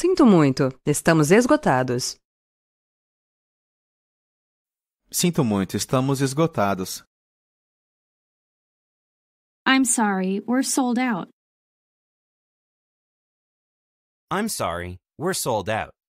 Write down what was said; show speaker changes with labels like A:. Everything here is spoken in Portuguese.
A: Sinto muito, estamos esgotados.
B: Sinto muito, estamos esgotados.
C: I'm sorry, we're sold out.
B: I'm
D: sorry, we're sold out.